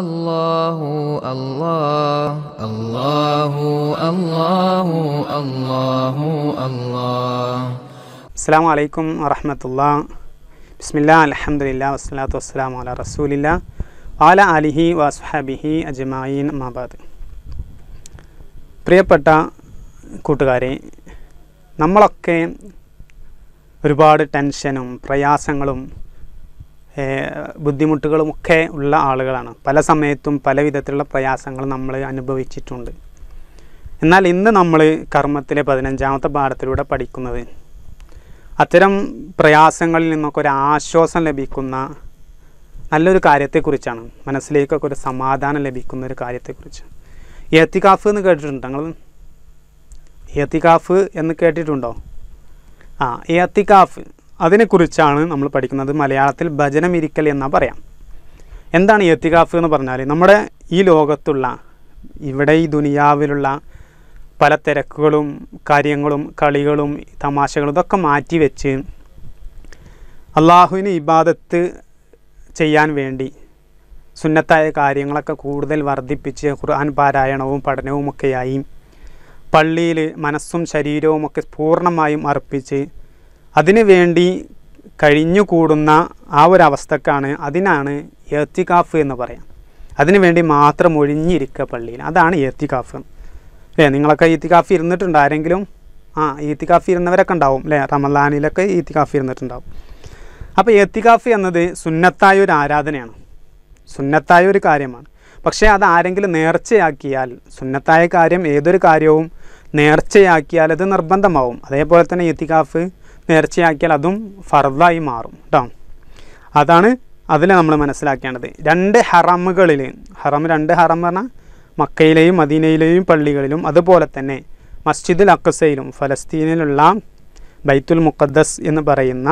അല്ലാഹു അല്ലാഹു അല്ലാഹു അല്ലാഹു അല്ലാഹു അല്ലാഹു അസ്സലാമു അലൈക്കും വറഹ്മത്തുള്ള ബിസ്മില്ല അലഹമുല്ലാ വസ്സലാത്തു അല റസൂലില്ല വാല അലിഹി വസ്ഹബിഹി അജ്മായിൻ മാബാദ് പ്രിയപ്പെട്ട കൂട്ടുകാരെ നമ്മളൊക്കെ ഒരുപാട് ടെൻഷനും പ്രയാസങ്ങളും ബുദ്ധിമുട്ടുകളുമൊക്കെ ഉള്ള ആളുകളാണ് പല സമയത്തും പല വിധത്തിലുള്ള പ്രയാസങ്ങൾ നമ്മൾ അനുഭവിച്ചിട്ടുണ്ട് എന്നാൽ ഇന്ന് നമ്മൾ കർമ്മത്തിലെ പതിനഞ്ചാമത്തെ പാഠത്തിലൂടെ പഠിക്കുന്നത് അത്തരം പ്രയാസങ്ങളിൽ നിന്നൊക്കെ ഒരു ആശ്വാസം ലഭിക്കുന്ന നല്ലൊരു കാര്യത്തെക്കുറിച്ചാണ് മനസ്സിലേക്കൊക്കെ ഒരു സമാധാനം ലഭിക്കുന്ന ഒരു കാര്യത്തെക്കുറിച്ച് ഏത്തികാഫ് എന്ന് കേട്ടിട്ടുണ്ട് നിങ്ങൾ ഏത്തികാഫ് എന്ന് കേട്ടിട്ടുണ്ടോ ആ ഏത്തികാഫ് അതിനെക്കുറിച്ചാണ് നമ്മൾ പഠിക്കുന്നത് മലയാളത്തിൽ ഭജനമിരിക്കൽ എന്നാണ് പറയാം എന്താണ് എത്തികാഫ് എന്ന് പറഞ്ഞാൽ നമ്മുടെ ഈ ലോകത്തുള്ള ഇവിടെ ഈ ദുനിയാവിലുള്ള പല തിരക്കുകളും കാര്യങ്ങളും കളികളും തമാശകളും ഇതൊക്കെ മാറ്റി വെച്ച് അള്ളാഹുവിന് ഇബാദത്ത് ചെയ്യാൻ വേണ്ടി സുന്നത്തായ കാര്യങ്ങളൊക്കെ കൂടുതൽ വർദ്ധിപ്പിച്ച് ഖുർആൻ പാരായണവും പഠനവുമൊക്കെയായി പള്ളിയിൽ മനസ്സും ശരീരവുമൊക്കെ പൂർണ്ണമായും അർപ്പിച്ച് വേണ്ടി കഴിഞ്ഞുകൂടുന്ന ആ ഒരു അവസ്ഥക്കാണ് അതിനാണ് ഏത്തികാഫ് എന്ന് പറയാം അതിനുവേണ്ടി മാത്രം ഒഴിഞ്ഞിരിക്കുക പള്ളിയിൽ അതാണ് ഏത്തികാഫ് അല്ലേ നിങ്ങളൊക്കെ ഈത്തികാഫ് ഇരുന്നിട്ടുണ്ട് ആരെങ്കിലും ആ ഈത്തികാഫ് ഇരുന്നവരൊക്കെ ഉണ്ടാവും അല്ലേ റമദാനിലൊക്കെ ഈത്തികാഫ് ഇരുന്നിട്ടുണ്ടാവും അപ്പോൾ ഏത്തികാഫ് എന്നത് സുന്നത്തായ ഒരു ആരാധനയാണ് സുന്നത്തായ ഒരു കാര്യമാണ് പക്ഷേ അത് ആരെങ്കിലും നേർച്ചയാക്കിയാൽ സുന്നത്തായ കാര്യം ഏതൊരു കാര്യവും നേർച്ചയാക്കിയാൽ അത് നിർബന്ധമാവും അതേപോലെ തന്നെ എത്തിക്കാഫ് നേർച്ചയാക്കിയാൽ അതും ഫർദായി മാറും കേട്ടോ അതാണ് അതിൽ നമ്മൾ മനസ്സിലാക്കേണ്ടത് രണ്ട് ഹറമുകളിൽ ഹറം രണ്ട് ഹറം പറഞ്ഞാൽ മക്കയിലെയും മദീനയിലെയും പള്ളികളിലും അതുപോലെ തന്നെ മസ്ജിദുൽ അക്കസയിലും ഫലസ്തീനിലുള്ള ബൈത്തുൽ മുഖദ്ദസ് എന്ന് പറയുന്ന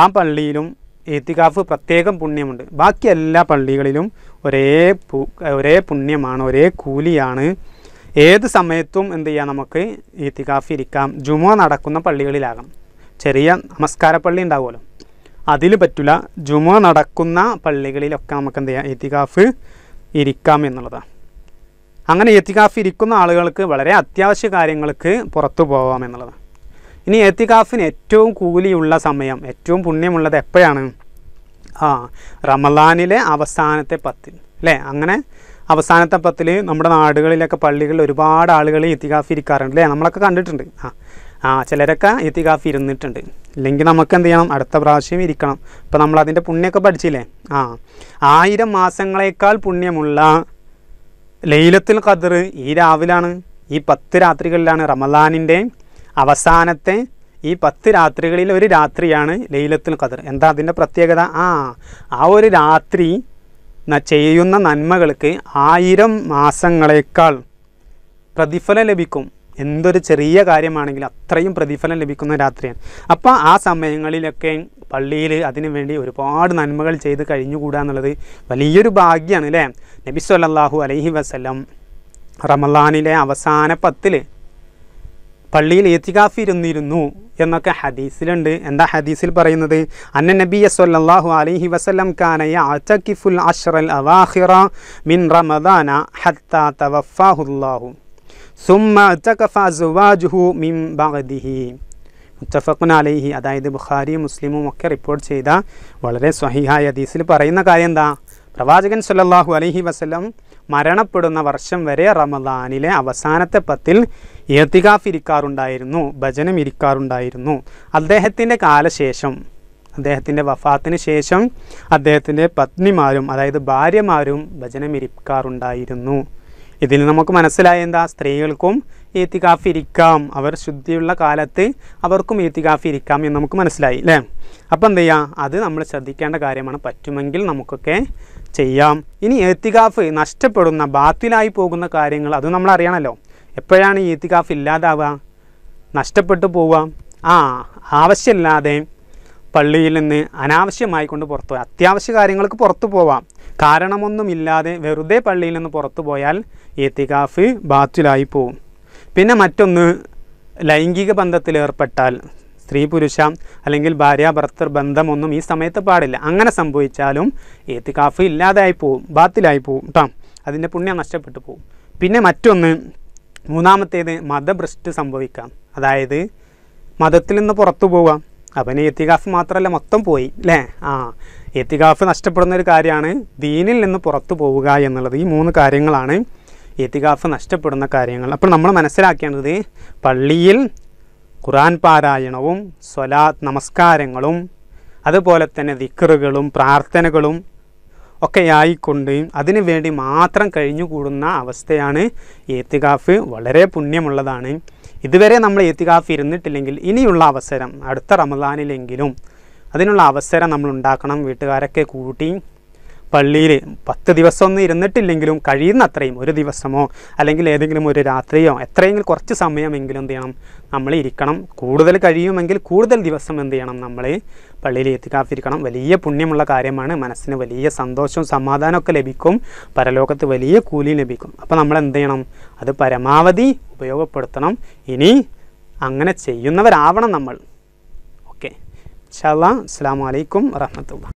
ആ പള്ളിയിലും ഏത്തികാഫ് പ്രത്യേകം പുണ്യമുണ്ട് ബാക്കി എല്ലാ പള്ളികളിലും ഒരേ ഒരേ പുണ്യമാണ് ഒരേ കൂലിയാണ് ഏത് സമയത്തും എന്ത് ചെയ്യാം നമുക്ക് ഈത്തികാഫ് ഇരിക്കാം ജുമ നടക്കുന്ന പള്ളികളിലാകാം ചെറിയ നമസ്കാരപ്പള്ളി ഉണ്ടാവുമല്ലോ അതിൽ പറ്റില്ല ജുമ നടക്കുന്ന പള്ളികളിലൊക്കെ നമുക്ക് എന്ത് ചെയ്യാം എത്തികാഫ് ഇരിക്കാം എന്നുള്ളതാണ് അങ്ങനെ എത്തികാഫ് ഇരിക്കുന്ന ആളുകൾക്ക് വളരെ അത്യാവശ്യ കാര്യങ്ങൾക്ക് പുറത്തു പോവാം എന്നുള്ളതാണ് ഇനി എത്തികാഫിന് ഏറ്റവും കൂലിയുള്ള സമയം ഏറ്റവും പുണ്യമുള്ളത് എപ്പോഴാണ് ആ റമദാനിലെ അവസാനത്തെ പത്തിൽ അല്ലേ അങ്ങനെ അവസാനത്തെ പത്തിൽ നമ്മുടെ നാടുകളിലൊക്കെ പള്ളികളിൽ ഒരുപാട് ആളുകൾ എത്തികാഫ് ഇരിക്കാറുണ്ട് അല്ലേ നമ്മളൊക്കെ കണ്ടിട്ടുണ്ട് ആ ആ ചിലരൊക്കെ എത്തിക്കാഫ് ഇരുന്നിട്ടുണ്ട് ഇല്ലെങ്കിൽ നമുക്ക് എന്ത് ചെയ്യണം അടുത്ത പ്രാവശ്യം ഇരിക്കണം ഇപ്പം നമ്മൾ അതിൻ്റെ പുണ്യമൊക്കെ പഠിച്ചില്ലേ ആ ആയിരം മാസങ്ങളേക്കാൾ പുണ്യമുള്ള ലൈലത്തിൽ കതിർ ഈ രാവിലാണ് ഈ പത്ത് രാത്രികളിലാണ് റമദാനിൻ്റെ അവസാനത്തെ ഈ പത്ത് രാത്രികളിൽ ഒരു രാത്രിയാണ് ലൈലത്തുൽ കതിർ എന്താ അതിൻ്റെ പ്രത്യേകത ആ ആ ഒരു രാത്രി ചെയ്യുന്ന നന്മകൾക്ക് ആയിരം മാസങ്ങളേക്കാൾ പ്രതിഫലം ലഭിക്കും എന്തൊരു ചെറിയ കാര്യമാണെങ്കിലും അത്രയും പ്രതിഫലം ലഭിക്കുന്ന രാത്രിയാണ് അപ്പോൾ ആ സമയങ്ങളിലൊക്കെ പള്ളിയിൽ അതിനുവേണ്ടി ഒരുപാട് നന്മകൾ ചെയ്ത് കഴിഞ്ഞുകൂടുക എന്നുള്ളത് വലിയൊരു ഭാഗ്യമാണ് അല്ലേ നബി സല്ലാഹു അലൈഹി വസ്ലം റമലാനിലെ അവസാന പത്തിൽ പള്ളിയിൽ എത്തികാഫ് ഇരുന്നിരുന്നു എന്നൊക്കെ ഹദീസിലുണ്ട് എന്താ ഹദീസിൽ പറയുന്നത് അന്ന നബി സല്ലാഹു അലൈഹി വസല്ലം കാന യഅതകിഫുൽ അഷ്റൽ അവാഹിറ മിൻ റമദാന ഹത്താ തവഫാഹുല്ലാഹു മുത്തഫഖുൻ അലൈഹി അതായത് ബുഖാരിയും മുസ്ലിമും ഒക്കെ റിപ്പോർട്ട് ചെയ്ത വളരെ സ്വഹിഹായ ഹദീസിൽ പറയുന്ന കാര്യം എന്താ പ്രവാചകൻ സല്ലാഹു അലൈഹി വസ്ലം മരണപ്പെടുന്ന വർഷം വരെ റമദാനിലെ അവസാനത്തെ പത്തിൽ ഇയത്തികാഫ് ഇരിക്കാറുണ്ടായിരുന്നു ഭജനം ഇരിക്കാറുണ്ടായിരുന്നു അദ്ദേഹത്തിൻ്റെ കാലശേഷം അദ്ദേഹത്തിൻ്റെ വഫാത്തിന് ശേഷം അദ്ദേഹത്തിൻ്റെ പത്നിമാരും അതായത് ഭാര്യമാരും ഭജനം ഇരിക്കാറുണ്ടായിരുന്നു ഇതിൽ നമുക്ക് മനസ്സിലായ എന്താ സ്ത്രീകൾക്കും ഈത്തികാഫ് ഇരിക്കാം അവർ ശുദ്ധിയുള്ള കാലത്ത് അവർക്കും ഈത്തികാഫ് ഇരിക്കാം എന്ന് നമുക്ക് മനസ്സിലായി അല്ലേ അപ്പോൾ എന്ത് ചെയ്യുക അത് നമ്മൾ ശ്രദ്ധിക്കേണ്ട കാര്യമാണ് പറ്റുമെങ്കിൽ നമുക്കൊക്കെ ചെയ്യാം ഇനി ഏത്തികാഫ് നഷ്ടപ്പെടുന്ന ബാത്തിലായി പോകുന്ന കാര്യങ്ങൾ അത് നമ്മൾ അറിയണമല്ലോ എപ്പോഴാണ് ഏത്തികാഫ് ഇല്ലാതാവുക നഷ്ടപ്പെട്ടു പോവുക ആ ആവശ്യമില്ലാതെ പള്ളിയിൽ നിന്ന് അനാവശ്യമായി കൊണ്ട് പുറത്തു അത്യാവശ്യ കാര്യങ്ങൾക്ക് പുറത്തു പോവാം കാരണമൊന്നുമില്ലാതെ വെറുതെ പള്ളിയിൽ നിന്ന് പുറത്തു പോയാൽ ഏത്തികാഫ് ബാത്തിലായി പോവും പിന്നെ മറ്റൊന്ന് ലൈംഗിക ബന്ധത്തിൽ ഏർപ്പെട്ടാൽ സ്ത്രീ പുരുഷ അല്ലെങ്കിൽ ഭാര്യ ഭർത്തർ ബന്ധമൊന്നും ഈ സമയത്ത് പാടില്ല അങ്ങനെ സംഭവിച്ചാലും ഏത്തികാഫ് ഇല്ലാതായി പോവും ബാത്തിലായി പോവും കേട്ടോ അതിൻ്റെ പുണ്യം നഷ്ടപ്പെട്ടു പോവും പിന്നെ മറ്റൊന്ന് മൂന്നാമത്തേത് മതഭ്രഷ്ട് സംഭവിക്കാം അതായത് മതത്തിൽ നിന്ന് പുറത്തു പോവാം അവന് ഏത്തികാഫ് മാത്രമല്ല മൊത്തം പോയി അല്ലേ ആ എത്തികാഫ് നഷ്ടപ്പെടുന്ന ഒരു കാര്യമാണ് ദീനിൽ നിന്ന് പുറത്തു പോവുക എന്നുള്ളത് ഈ മൂന്ന് കാര്യങ്ങളാണ് എത്തികാഫ് നഷ്ടപ്പെടുന്ന കാര്യങ്ങൾ അപ്പോൾ നമ്മൾ മനസ്സിലാക്കേണ്ടത് പള്ളിയിൽ ഖുറാൻ പാരായണവും സ്വലാ നമസ്കാരങ്ങളും അതുപോലെ തന്നെ ദിക്കറുകളും പ്രാർത്ഥനകളും ഒക്കെ ആയിക്കൊണ്ട് അതിനു വേണ്ടി മാത്രം കഴിഞ്ഞുകൂടുന്ന അവസ്ഥയാണ് ഏത്തികാഫ് വളരെ പുണ്യമുള്ളതാണ് ഇതുവരെ നമ്മൾ ഏത്തികാഫ് ഇരുന്നിട്ടില്ലെങ്കിൽ ഇനിയുള്ള അവസരം അടുത്ത റമദാനിലെങ്കിലും അതിനുള്ള അവസരം നമ്മൾ ഉണ്ടാക്കണം വീട്ടുകാരൊക്കെ കൂട്ടി പള്ളിയിൽ പത്ത് ദിവസമൊന്നും ഇരുന്നിട്ടില്ലെങ്കിലും കഴിയുന്ന അത്രയും ഒരു ദിവസമോ അല്ലെങ്കിൽ ഏതെങ്കിലും ഒരു രാത്രിയോ എത്രയെങ്കിലും കുറച്ച് സമയമെങ്കിലും എന്ത് ചെയ്യണം നമ്മൾ ഇരിക്കണം കൂടുതൽ കഴിയുമെങ്കിൽ കൂടുതൽ ദിവസം എന്ത് ചെയ്യണം നമ്മൾ പള്ളിയിൽ എത്തിക്കാത്തിരിക്കണം വലിയ പുണ്യമുള്ള കാര്യമാണ് മനസ്സിന് വലിയ സന്തോഷവും സമാധാനമൊക്കെ ലഭിക്കും പരലോകത്ത് വലിയ കൂലി ലഭിക്കും അപ്പോൾ നമ്മൾ എന്ത് ചെയ്യണം അത് പരമാവധി ഉപയോഗപ്പെടുത്തണം ഇനി അങ്ങനെ ചെയ്യുന്നവരാവണം നമ്മൾ ഇൻഷാ അല്ലാ അസ്സാം വലൈക്കും വറഹമത്തുള്ള